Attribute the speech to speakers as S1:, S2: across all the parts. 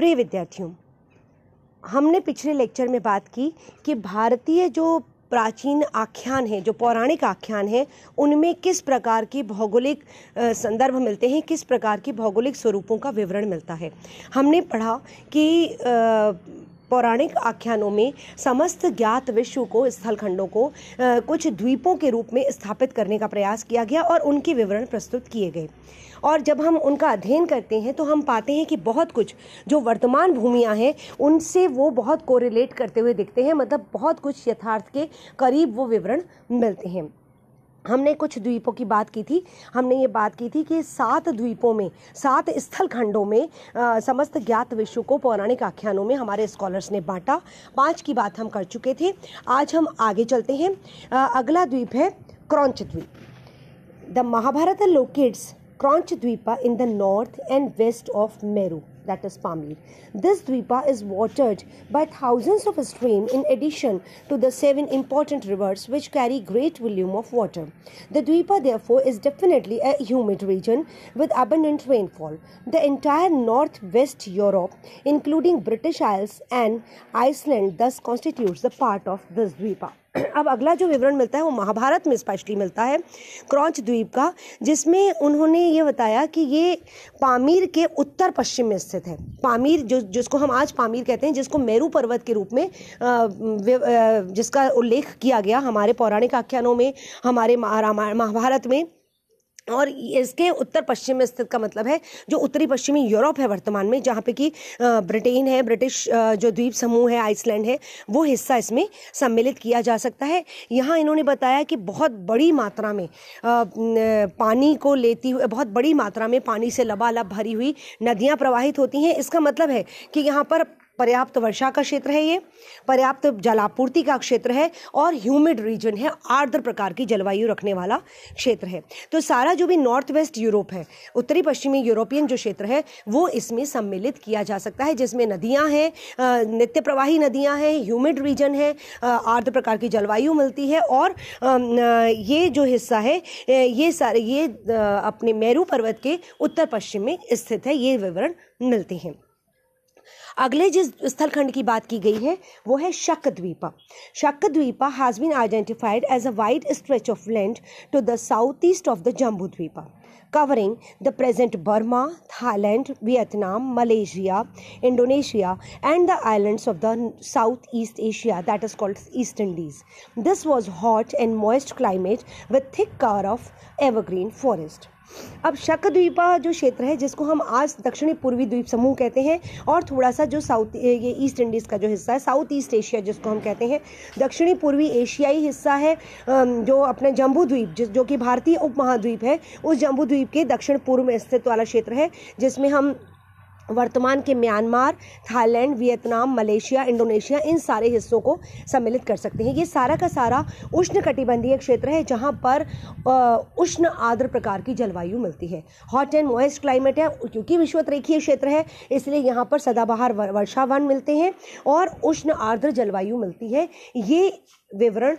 S1: प्रिय विद्यार्थियों हमने पिछले लेक्चर में बात की कि भारतीय जो प्राचीन आख्यान है जो पौराणिक आख्यान है उनमें किस प्रकार की भौगोलिक संदर्भ मिलते हैं किस प्रकार की भौगोलिक स्वरूपों का विवरण मिलता है हमने पढ़ा कि आ, पौराणिक आख्यानों में समस्त ज्ञात विश्व को स्थलखंडों को आ, कुछ द्वीपों के रूप में स्थापित करने का प्रयास किया गया और उनके विवरण प्रस्तुत किए गए और जब हम उनका अध्ययन करते हैं तो हम पाते हैं कि बहुत कुछ जो वर्तमान भूमियाँ हैं उनसे वो बहुत कोरिलेट करते हुए दिखते हैं मतलब बहुत कुछ यथार्थ के करीब वो विवरण मिलते हैं हमने कुछ द्वीपों की बात की थी हमने ये बात की थी कि सात द्वीपों में सात स्थल खंडों में आ, समस्त ज्ञात विश्व को पौराणिक आख्यानों में हमारे स्कॉलर्स ने बांटा पांच की बात हम कर चुके थे आज हम आगे चलते हैं आ, अगला द्वीप है क्रौच द्वीप the Mahabharat locates Krauncha Dvipa in the north and west of Meru that is Pamir. This Dvipa is watered by thousands of streams in addition to the seven important rivers which carry great volume of water. The Dvipa therefore is definitely a humid region with abundant rainfall. The entire northwest Europe including British Isles and Iceland thus constitutes the part of this Dvipa. अब अगला जो विवरण मिलता है वो महाभारत में specially मिलता है क्रौच द्वीप का जिसमें उन्होंने ये बताया कि ये पामीर के उत्तर पश्चिम में स्थित है पामीर जो जिसको हम आज पामीर कहते हैं जिसको मेरू पर्वत के रूप में आ, जिसका उल्लेख किया गया हमारे पौराणिक आख्यानों में हमारे महाभारत में और इसके उत्तर पश्चिम में स्थित का मतलब है जो उत्तरी पश्चिमी यूरोप है वर्तमान में जहाँ पे कि ब्रिटेन है ब्रिटिश जो द्वीप समूह है आइसलैंड है वो हिस्सा इसमें सम्मिलित किया जा सकता है यहाँ इन्होंने बताया कि बहुत बड़ी मात्रा में पानी को लेती हुई बहुत बड़ी मात्रा में पानी से लबालब भरी हुई नदियाँ प्रवाहित होती हैं इसका मतलब है कि यहाँ पर पर्याप्त वर्षा का क्षेत्र है ये पर्याप्त जलापूर्ति का क्षेत्र है और ह्यूमिड रीजन है आर्द्र प्रकार की जलवायु रखने वाला क्षेत्र है तो सारा जो भी नॉर्थ वेस्ट यूरोप है उत्तरी पश्चिमी यूरोपियन जो क्षेत्र है वो इसमें सम्मिलित किया जा सकता है जिसमें नदियाँ हैं नित्य प्रवाही नदियाँ हैं ह्यूमिड रीजन है आर्द्र प्रकार की जलवायु मिलती है और ये जो हिस्सा है ये सारे ये अपने मेरू पर्वत के उत्तर पश्चिम में स्थित है ये विवरण मिलते हैं अगले जिस स्थलखंड की बात की गई है वो है शक Dvipa Shaka Dvipa has been identified as a wide stretch of land to the south east of the Jambu Dvipa covering the present Burma Thailand Vietnam Malaysia Indonesia and the island of the south east Asia that is called East Indies this was hot and moist climate with thick cover of evergreen forest अब शक द्वीप जो क्षेत्र है जिसको हम आज दक्षिणी पूर्वी द्वीप समूह कहते हैं और थोड़ा सा जो साउथ ये ईस्ट इंडीज़ का जो हिस्सा है साउथ ईस्ट एशिया जिसको हम कहते हैं दक्षिणी पूर्वी एशियाई हिस्सा है जो अपने जम्बू द्वीप जो कि भारतीय उपमहाद्वीप है उस जम्बू द्वीप के दक्षिण पूर्व में स्थित वाला क्षेत्र है जिसमें हम वर्तमान के Myanmar Thailand Vietnam Malaysia Indonesia इन सारे हिस्सों को सम्मिलित कर सकते हैं ये सारा का सारा उष्ण कटिबंधीय क्षेत्र है जहाँ पर उष्ण आर्द्र प्रकार की जलवायु मिलती है हॉट एंड मॉइस्ट क्लाइमेट है क्योंकि विश्व रेखीय क्षेत्र है इसलिए यहाँ पर सदाबहार वर्षा वन मिलते हैं और उष्ण आर्द्र जलवायु मिलती है ये विवरण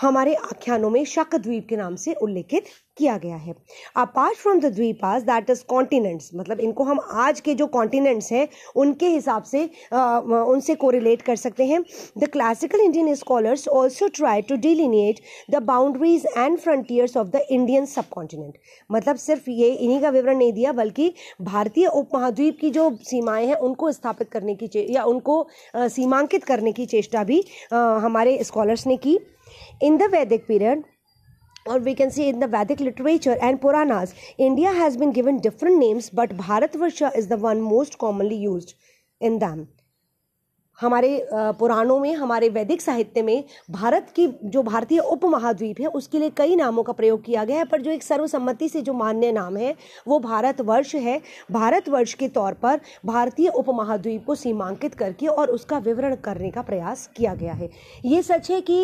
S1: हमारे आख्यानों में शक द्वीप के नाम से उल्लेखित किया गया है apart from the dvipas that is continents मतलब इनको हम आज के जो कॉन्टिनेंट्स हैं उनके हिसाब से आ, उनसे कोरिलेट कर सकते हैं the classical Indian scholars also try to delineate the boundaries and frontiers of the Indian subcontinent मतलब सिर्फ ये इन्हीं का विवरण नहीं दिया बल्कि भारतीय उपमहाद्वीप की जो सीमाएँ हैं उनको स्थापित करने की या उनको आ, सीमांकित करने की चेष्टा भी आ, हमारे स्कॉलर्स ने की in the Vedic period or we can say in the Vedic literature and Puranas, India has been given different names, but Bharatvarsha is the one most commonly used in them. हमारे पुराणों में हमारे वैदिक साहित्य में भारत की जो भारतीय उपमहाद्वीप है उसके लिए कई नामों का प्रयोग किया गया है पर जो एक सर्वसम्मति से जो मान्य नाम है वो भारतवर्ष है भारतवर्ष के तौर पर भारतीय उपमहाद्वीप को सीमांकित करके और उसका विवरण करने का प्रयास किया गया है ये सच है कि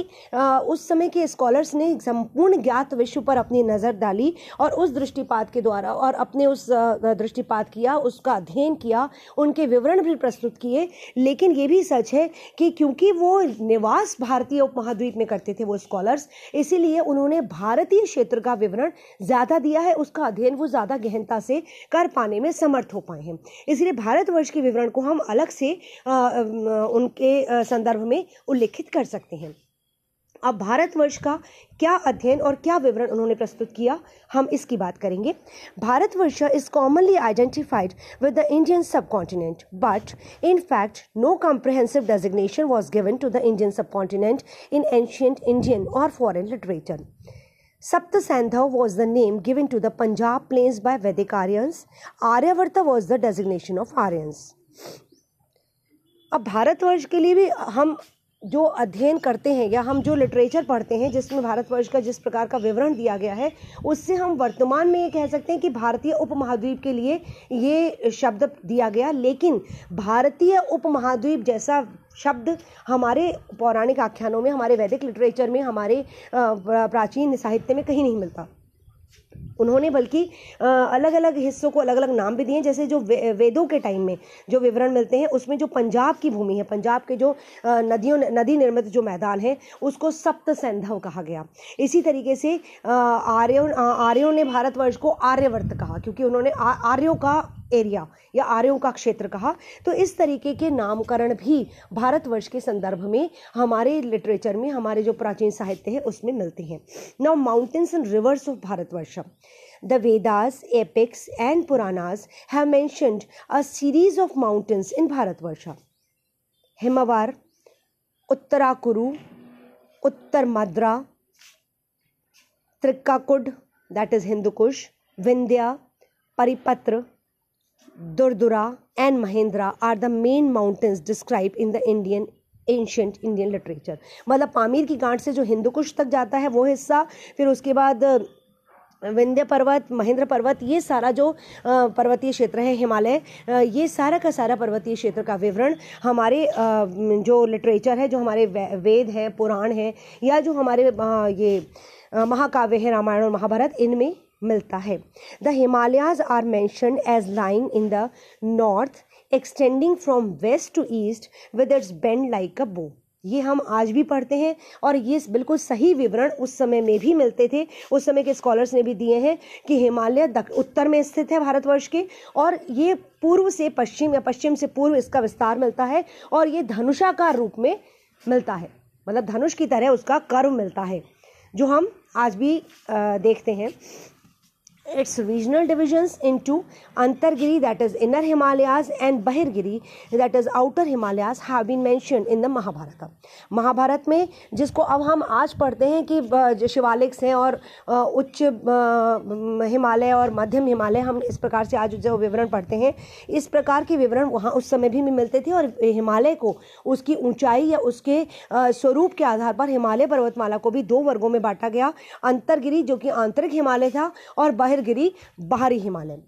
S1: उस समय के स्कॉलर्स ने संपूर्ण ज्ञात विश्व पर अपनी नज़र डाली और उस दृष्टिपात के द्वारा और अपने उस दृष्टिपात किया उसका अध्ययन किया उनके विवरण भी प्रस्तुत किए लेकिन ये भी भी सच है कि क्योंकि वो निवास भारतीय उपमहाद्वीप में करते थे वो स्कॉलर्स इसीलिए उन्होंने भारतीय क्षेत्र का विवरण ज़्यादा दिया है उसका अध्ययन वो ज़्यादा गहनता से कर पाने में समर्थ हो पाए हैं इसलिए भारतवर्ष के विवरण को हम अलग से आ, उनके संदर्भ में उल्लेखित कर सकते हैं अब भारतवर्ष का क्या अध्ययन और क्या विवरण उन्होंने प्रस्तुत किया हम इसकी बात करेंगे Bharatvarsha is commonly identified with the Indian subcontinent but in fact no comprehensive designation was given to the Indian subcontinent in ancient Indian और foreign literature Saindhava was the name given to the Punjab plains by Vedic Aryans Aryavarta was the designation of Aryans अब भारतवर्ष के लिए भी हम जो अध्ययन करते हैं या हम जो लिटरेचर पढ़ते हैं जिसमें भारतवर्ष का जिस प्रकार का विवरण दिया गया है उससे हम वर्तमान में ये कह सकते हैं कि भारतीय उपमहाद्वीप के लिए ये शब्द दिया गया लेकिन भारतीय उपमहाद्वीप जैसा शब्द हमारे पौराणिक आख्यानों में हमारे वैदिक लिटरेचर में हमारे प्राचीन साहित्य में कहीं नहीं मिलता उन्होंने बल्कि अलग अलग हिस्सों को अलग अलग नाम भी दिए जैसे जो वे, वेदों के टाइम में जो विवरण मिलते हैं उसमें जो पंजाब की भूमि है पंजाब के जो नदियों नदी निर्मित जो मैदान है उसको सप्त सैंधव कहा गया इसी तरीके से आर्यों आर्यों ने भारतवर्ष को आर्यवर्त कहा क्योंकि उन्होंने आर्यों का एरिया या आर्यो का क्षेत्र कहा तो इस तरीके के नामकरण भी भारतवर्ष के संदर्भ में हमारे लिटरेचर में हमारे जो प्राचीन साहित्य है उसमें मिलते हैं now mountains and rivers of Bharatvarsha the Vedas epics and Puranas have mentioned a series of mountains in Bharatvarsha Himavat Uttarakuru Uttara Madra Trikakud that is Hindukush Vindhya Pariyatra Durdura and Mahendra are the main mountains described in the Indian ancient Indian literature मतलब Pamir की गांठ से जो हिंदू कुश तक जाता है वो हिस्सा फिर उसके बाद विंध्य पर्वत महेंद्र पर्वत ये सारा जो पर्वतीय क्षेत्र है हिमालय ये सारा का सारा पर्वतीय क्षेत्र का विवरण हमारे जो लिटरेचर है जो हमारे वेद हैं पुराण हैं या जो हमारे ये महाकाव्य है रामायण और महाभारत इनमें मिलता है the Himalayas are mention as lying in the north extending from west to east with its bend like a bow ये हम आज भी पढ़ते हैं और ये बिल्कुल सही विवरण उस समय में भी मिलते थे उस समय के स्कॉलर्स ने भी दिए हैं कि हिमालय उत्तर में स्थित है भारतवर्ष के और ये पूर्व से पश्चिम या पश्चिम से पूर्व इसका विस्तार मिलता है और ये धनुषाकार रूप में मिलता है मतलब धनुष की तरह उसका कर्व मिलता है जो हम आज भी देखते हैं its regional divisions into Antargiri, that is Inner Himalayas, and Bahirgiri, that is Outer Himalayas, have been mentioned in the Mahabharata. Mahabharat में जिसको अब हम आज पढ़ते हैं कि शिवालिक्स हैं और उच्च हिमालय और मध्यम हिमालय हम इस प्रकार से आज जो विवरण पढ़ते हैं इस प्रकार के विवरण वहाँ उस समय भी मिलते थे और हिमालय को उसकी ऊंचाई या उसके स्वरूप के आधार पर हिमालय पर्वतमाला को भी दो वर्गों में बांटा गया अंतरगिरी जो कि आंतरिक हिमालय था और बाहर Bahari Himalayan.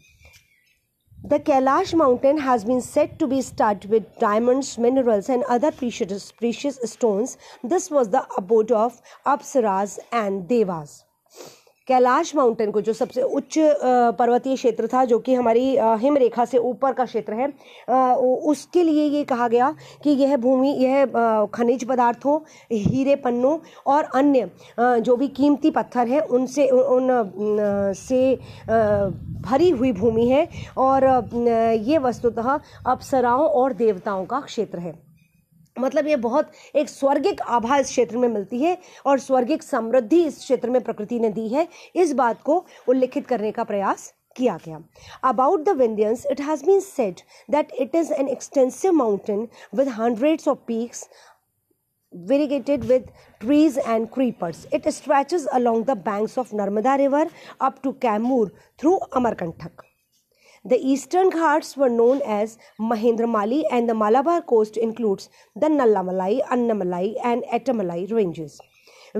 S1: The Kailash mountain has been said to be studded with diamonds, minerals, and other precious, precious stones. This was the abode of Apsaras and Devas. Kailash mountain को जो सबसे उच्च पर्वतीय क्षेत्र था जो कि हमारी हिमरेखा से ऊपर का क्षेत्र है उसके लिए ये कहा गया कि यह भूमि यह खनिज पदार्थों हीरे पन्नों और अन्य जो भी कीमती पत्थर हैं उनसे उन से भरी हुई भूमि है और ये वस्तुतः अप्सराओं और देवताओं का क्षेत्र है मतलब ये बहुत एक स्वर्गिक आभा इस क्षेत्र में मिलती है और स्वर्गिक समृद्धि इस क्षेत्र में प्रकृति ने दी है इस बात को उल्लिखित करने का प्रयास किया गया about the Vindhyans it has been said that it is an extensive mountain with hundreds of peaks variegated with trees and creepers it stretch along the banks of Narmada river up to Kaimur through Amarkantak The eastern ghats were known as Mahendramali, and the Malabar coast includes the Nallamalai, Annamalai and Etamalai ranges.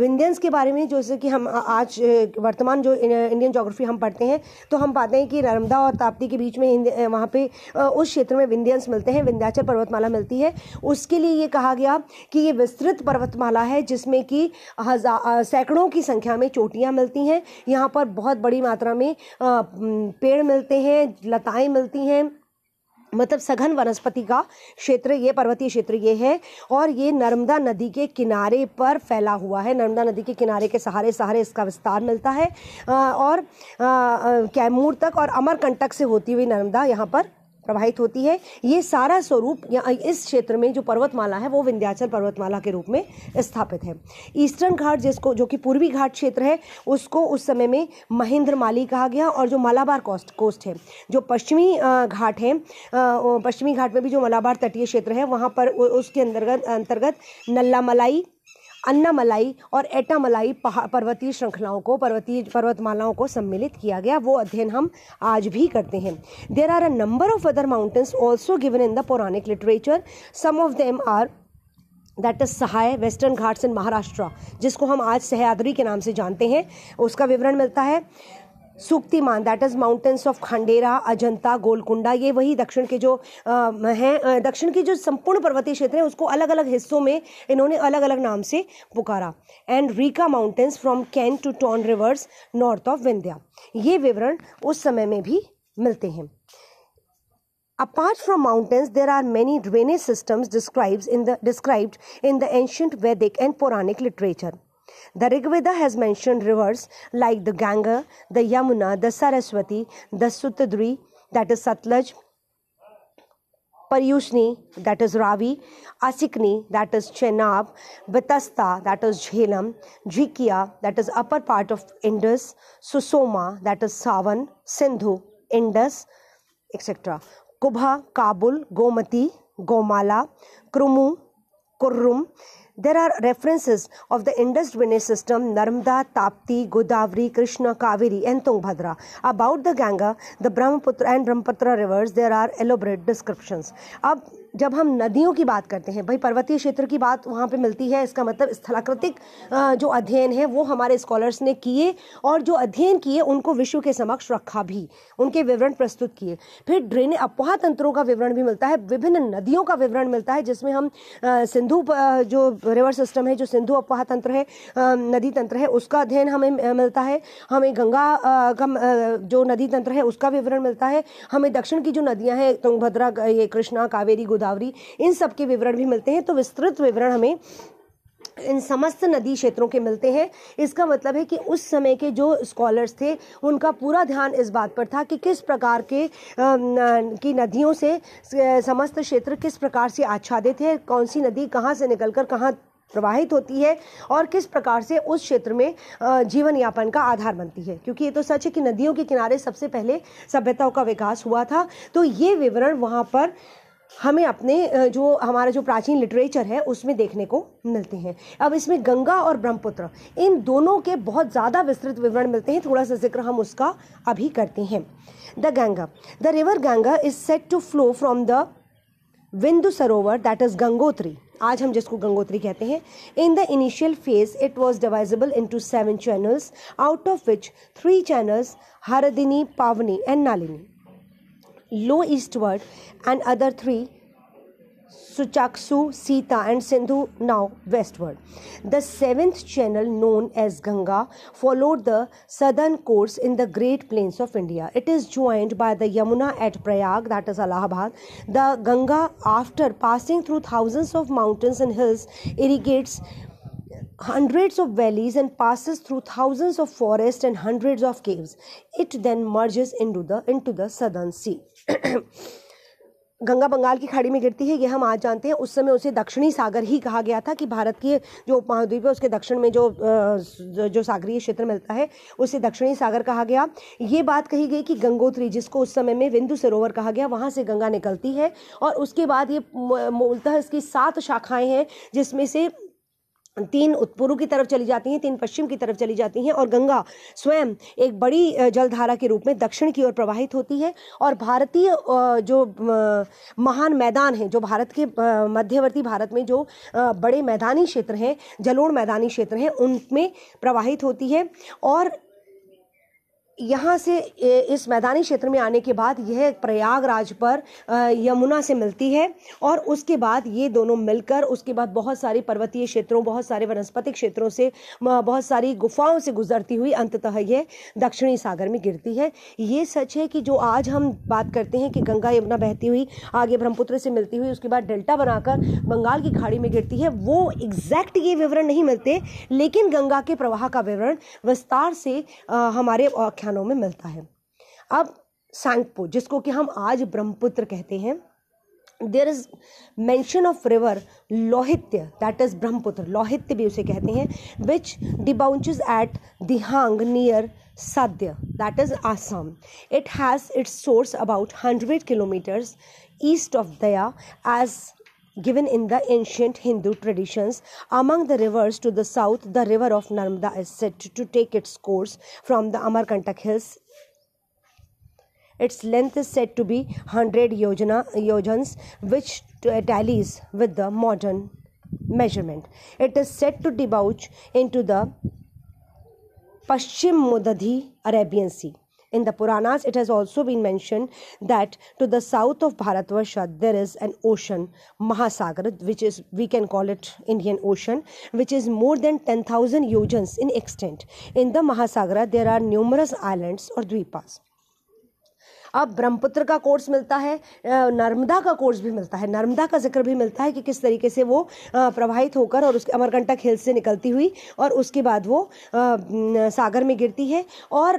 S1: Vindhyans के बारे में जैसे कि हम आज वर्तमान जो Indian geography हम पढ़ते हैं तो हम पाते हैं कि नर्मदा और ताप्ती के बीच में वहाँ पे उस क्षेत्र में विंध्यंस मिलते हैं विंध्याचल पर्वतमाला मिलती है उसके लिए ये कहा गया कि ये विस्तृत पर्वतमाला है जिसमें कि सैकड़ों की संख्या में चोटियाँ मिलती हैं यहाँ पर बहुत बड़ी मात्रा में पेड़ मिलते हैं लताएँ मिलती हैं मतलब सघन वनस्पति का क्षेत्र ये पर्वतीय क्षेत्र ये है और ये नर्मदा नदी के किनारे पर फैला हुआ है नर्मदा नदी के किनारे के सहारे सहारे इसका विस्तार मिलता है और कैमूर तक और अमरकंटक से होती हुई नर्मदा यहाँ पर प्रभावित होती है ये सारा स्वरूप या इस क्षेत्र में जो पर्वतमाला है वो विंध्याचल पर्वतमाला के रूप में स्थापित है ईस्टर्न घाट जिसको जो कि पूर्वी घाट क्षेत्र है उसको उस समय में महेंद्र माली कहा गया और जो मालाबार कोस्ट कोस्ट है जो पश्चिमी घाट है पश्चिमी घाट में भी जो मलाबार तटीय क्षेत्र है वहाँ पर उसके अंतर्गत अंतर्गत नल्ला मलाई अन्ना मलाई और मलाई पर्वतीय श्रृंखलाओं को पर्वतीय पर्वतमालाओं को सम्मिलित किया गया वो अध्ययन हम आज भी करते हैं there are a number of other mountains also given in the Pauranik literature some of them are that is Sahya western Ghats in Maharashtra जिसको हम आज सहयाद्री के नाम से जानते हैं उसका विवरण मिलता है Suktiman that is mountains of Khandera Ajanta Golconda ये वही दक्षिण के जो हैं दक्षिण के जो संपूर्ण पर्वतीय क्षेत्र हैं उसको अलग अलग हिस्सों में इन्होंने अलग अलग नाम से पुकारा एंड रीका माउंटेन्स फ्रॉम कैन टू टॉन रिवर्स नॉर्थ ऑफ विंध्या ये विवरण उस समय में भी मिलते हैं apart from mountains there are many drainage systems describes in the described in the ancient Vedic and Puranic literature The Rig Veda has mentioned rivers like the Ganga, the Yamuna, the Saraswati, the Sutadri, that is Satluj, Paryushni, that is Ravi, Asikni, that is Chenab, Batasta, that is Jhelum, Jhikia, that is upper part of Indus, Susoma, that is Savan, Sindhu, Indus, etc. Kubha, Kabul, Gomati, Gomala, Krumu, Kurrum, there are references of the Indus drainage system Narmada, Tapti, Godavari, Krishna, Kaveri, and Tungbhadra. About the Ganga, the Brahmaputra and Brahmaputra rivers, there are elaborate descriptions. Now. जब हम नदियों की बात करते हैं भाई पर्वतीय क्षेत्र की बात वहाँ पे मिलती है इसका मतलब स्थलाकृतिक जो अध्ययन है वो हमारे स्कॉलर्स ने किए और जो अध्ययन किए उनको विश्व के समक्ष रखा भी उनके विवरण प्रस्तुत किए फिर ड्रेने अपवाह तंत्रों का विवरण भी मिलता है विभिन्न नदियों का विवरण मिलता है जिसमें हम सिंधु जो रिवर सिस्टम है जो सिंधु अपवाह तंत्र है नदी तंत्र है उसका अध्ययन हमें मिलता है हमें गंगा का जो नदी तंत्र है उसका विवरण मिलता है हमें दक्षिण की जो नदियाँ हैं तुंगभद्रा ये कृष्णा कावेरी गोदावरी गोदावरी इन सब के विवरण भी मिलते हैं तो विस्तृत विवरण हमें इन समस्त नदी क्षेत्रों के मिलते हैं इसका मतलब है कि उस समय के जो स्कॉलर्स थे उनका पूरा ध्यान इस बात पर था कि किस प्रकार के की नदियों से समस्त क्षेत्र किस प्रकार से आच्छादित है कौन सी नदी कहाँ से निकलकर कहाँ प्रवाहित होती है और किस प्रकार से उस क्षेत्र में जीवन यापन का आधार बनती है क्योंकि ये तो सच है कि नदियों के किनारे सबसे पहले सभ्यताओं का विकास हुआ था तो ये विवरण वहाँ पर हमें अपने जो हमारा जो प्राचीन लिटरेचर है उसमें देखने को मिलते हैं अब इसमें गंगा और ब्रह्मपुत्र इन दोनों के बहुत ज़्यादा विस्तृत विवरण मिलते हैं थोड़ा सा जिक्र हम उसका अभी करते हैं the Ganga the river Ganga is said to flow from the Bindu Sarovar that is Gangotri आज हम जिसको गंगोत्री कहते हैं in the initial phase it was divisible into seven channels out of which three channels Hardini Pavani and Nalini Low eastward, and other three Suchaksu, Sita, and Sindhu now westward. The seventh channel, known as Ganga, followed the southern course in the great plains of India. It is joined by the Yamuna at Prayag, that is Allahabad. The Ganga, after passing through thousands of mountains and hills, irrigates hundreds of valleys and passes through thousands of forests and hundreds of caves. It then merges into the into the southern sea. Ganga Bengal की खाड़ी में गिरती है ये हम आज जानते हैं उस समय उसे दक्षिणी सागर ही कहा गया था कि भारत के जो महाद्वीप है उसके दक्षिण में जो जो सागरीय क्षेत्र मिलता है उसे दक्षिणी सागर कहा गया ये बात कही गई कि गंगोत्री जिसको उस समय में विंदु सरोवर कहा गया वहाँ से गंगा निकलती है और उसके बाद ये मूलतः इसकी सात शाखाएँ हैं जिसमें से तीन उत्पूर्व की तरफ चली जाती हैं तीन पश्चिम की तरफ चली जाती हैं और गंगा स्वयं एक बड़ी जलधारा के रूप में दक्षिण की ओर प्रवाहित होती है और भारतीय जो महान मैदान हैं जो भारत के मध्यवर्ती भारत में जो बड़े मैदानी क्षेत्र हैं जलोढ़ मैदानी क्षेत्र हैं उनमें प्रवाहित होती है और यहाँ से इस मैदानी क्षेत्र में आने के बाद यह प्रयागराज पर यमुना से मिलती है और उसके बाद ये दोनों मिलकर उसके बाद बहुत सारे पर्वतीय क्षेत्रों बहुत सारे वनस्पति क्षेत्रों से बहुत सारी गुफाओं से गुजरती हुई अंततः यह दक्षिणी सागर में गिरती है ये सच है कि जो आज हम बात करते हैं कि गंगा यमुना बहती हुई आगे ब्रह्मपुत्र से मिलती हुई उसके बाद डेल्टा बनाकर बंगाल की खाड़ी में गिरती है वो एग्जैक्ट ये विवरण नहीं मिलते लेकिन गंगा के प्रवाह का विवरण विस्तार से हमारे स्थानों में मिलता है अब सैंकपो जिसको कि हम आज ब्रह्मपुत्र कहते हैं there is mention of river Lohitya that is Brahmaputra Lohitya भी उसे कहते हैं which debouches at Dihang near Sadiya that is Assam it has its source about hundred kilometers east of Daya as given in the ancient Hindu traditions. Among the rivers to the south, the river of Narmada is said to take its course from the Amarkantak hills. Its length is said to be 100 yojana, yojans, which tallies with the modern measurement. It is said to debouch into the Paschim Mudadhi Arabian Sea. In the Puranas, it has also been mentioned that to the south of Bharatvarsha there is an ocean, Mahasagar, which is we can call it Indian Ocean, which is more than 10,000 yojans in extent. In the Mahasagara, there are numerous islands or dvipas. अब ब्रह्मपुत्र का course मिलता है नर्मदा का course भी मिलता है नर्मदा का जिक्र भी मिलता है कि किस तरीके से वो प्रवाहित होकर और उसके अमरकंटक हिल से निकलती हुई और उसके बाद वो सागर में गिरती है और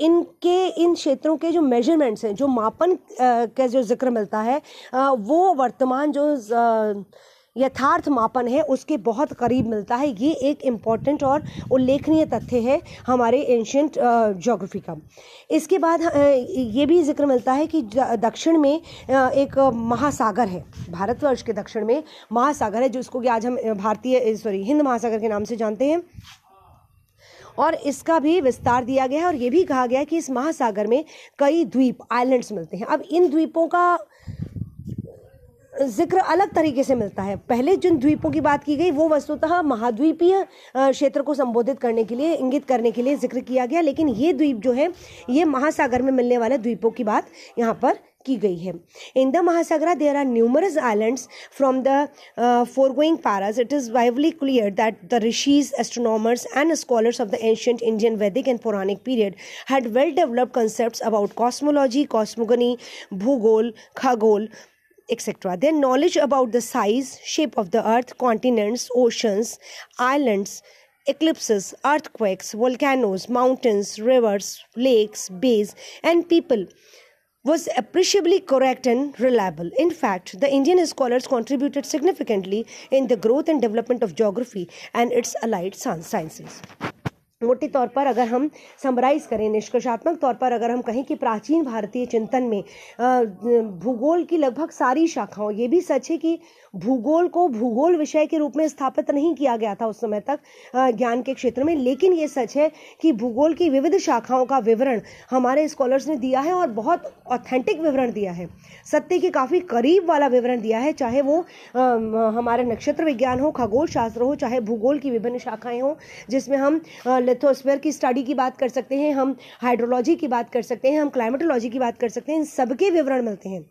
S1: इनके इन क्षेत्रों के जो मेजरमेंट्स हैं जो मापन का जो जिक्र मिलता है वो वर्तमान जो यथार्थ मापन है उसके बहुत करीब मिलता है ये एक इम्पॉर्टेंट और उल्लेखनीय तथ्य है हमारे एंशंट जोग्राफी का इसके बाद ये भी जिक्र मिलता है कि दक्षिण में एक महासागर है भारतवर्ष के दक्षिण में महासागर है जिसको कि आज हम भारतीय सॉरी हिंद महासागर के नाम से जानते हैं और इसका भी विस्तार दिया गया है और ये भी कहा गया है कि इस महासागर में कई द्वीप आइलैंड्स मिलते हैं अब इन द्वीपों का जिक्र अलग तरीके से मिलता है पहले जिन द्वीपों की बात की गई वो वस्तुतः महाद्वीपीय क्षेत्र को संबोधित करने के लिए इंगित करने के लिए जिक्र किया गया लेकिन ये द्वीप जो है ये महासागर में मिलने वाले द्वीपों की बात यहाँ पर की गई है in the Mahasagara there are numerous islands from the foregoing clear it is vividly clear that the rishis astronomers and scholars of the Puranic Indian Vedic and Puranic period had well developed concept about cosmology cosmogony bhugol khagol etc. Their knowledge about the size, shape of the earth, continents, oceans, islands, eclipses, earthquakes, volcanoes, mountains, rivers, lakes, bays, and people was appreciably correct and reliable. In fact, the Indian scholars contributed significantly in the growth and development of geography and its allied sciences. मोटे तौर पर अगर हम summarise करें निष्कर्षात्मक तौर पर अगर हम कहें कि प्राचीन भारतीय चिंतन में भूगोल की लगभग सारी शाखाओं ये भी सच है कि भूगोल को भूगोल विषय के रूप में स्थापित नहीं किया गया था उस समय तक ज्ञान के क्षेत्र में लेकिन ये सच है कि भूगोल की विविध शाखाओं का विवरण हमारे स्कॉलर्स ने दिया है और बहुत ऑथेंटिक विवरण दिया है सत्य के काफ़ी करीब वाला विवरण दिया है चाहे वो हमारे नक्षत्र विज्ञान हो खगोल शास्त्र हो चाहे भूगोल की विभिन्न शाखाएँ हों जिसमें हम लिथोस्फेयर की स्टडी की बात कर सकते हैं हम हाइड्रोलॉजी की बात कर सकते हैं हम क्लाइमेटोलॉजी की बात कर सकते हैं इन सबके विवरण मिलते हैं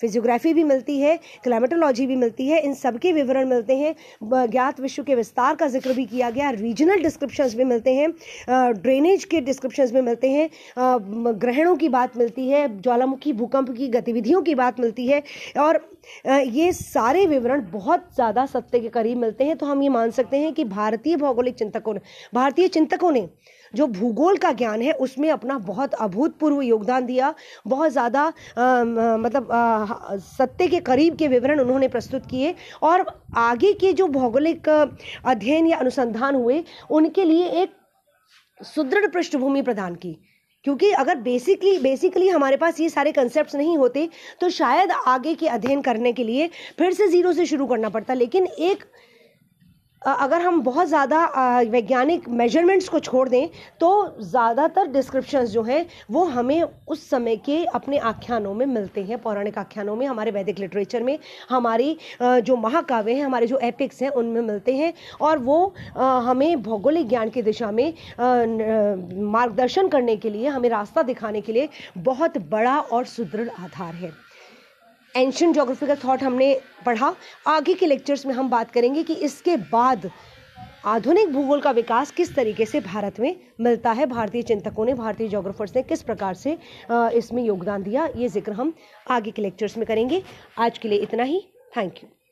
S1: फिजियोग्राफी भी मिलती है क्लाइमेटोलॉजी भी मिलती है इन सब के विवरण मिलते हैं ज्ञात विश्व के विस्तार का जिक्र भी किया गया रीजनल डिस्क्रिप्शन भी मिलते हैं ड्रेनेज के डिस्क्रिप्शन भी मिलते हैं ग्रहणों की बात मिलती है ज्वालामुखी भूकंप की गतिविधियों की बात मिलती है और ये सारे विवरण बहुत ज़्यादा सत्य के करीब मिलते हैं तो हम ये मान सकते हैं कि भारतीय भौगोलिक चिंतकों ने भारतीय चिंतकों ने जो भूगोल का ज्ञान है उसमें अपना बहुत अभूतपूर्व योगदान दिया बहुत ज़्यादा मतलब सत्य के करीब के विवरण उन्होंने प्रस्तुत किए और आगे के जो भौगोलिक अध्ययन या अनुसंधान हुए उनके लिए एक सुदृढ़ पृष्ठभूमि प्रदान की क्योंकि अगर बेसिकली बेसिकली हमारे पास ये सारे कंसेप्ट नहीं होते तो शायद आगे के अध्ययन करने के लिए फिर से ज़ीरो से शुरू करना पड़ता लेकिन एक अगर हम बहुत ज़्यादा वैज्ञानिक मेजरमेंट्स को छोड़ दें तो ज़्यादातर डिस्क्रिप्शंस जो हैं वो हमें उस समय के अपने आख्यानों में मिलते हैं पौराणिक आख्यानों में हमारे वैदिक लिटरेचर में हमारी जो महाकाव्य हैं हमारे जो एपिक्स हैं उनमें मिलते हैं और वो हमें भौगोलिक ज्ञान की दिशा में मार्गदर्शन करने के लिए हमें रास्ता दिखाने के लिए बहुत बड़ा और सुदृढ़ आधार है एंशंट जोग्राफी का थॉट हमने पढ़ा आगे के लेक्चर्स में हम बात करेंगे कि इसके बाद आधुनिक भूगोल का विकास किस तरीके से भारत में मिलता है भारतीय चिंतकों ने भारतीय जोग्राफर्स ने किस प्रकार से इसमें योगदान दिया ये जिक्र हम आगे के लेक्चर्स में करेंगे आज के लिए इतना ही थैंक यू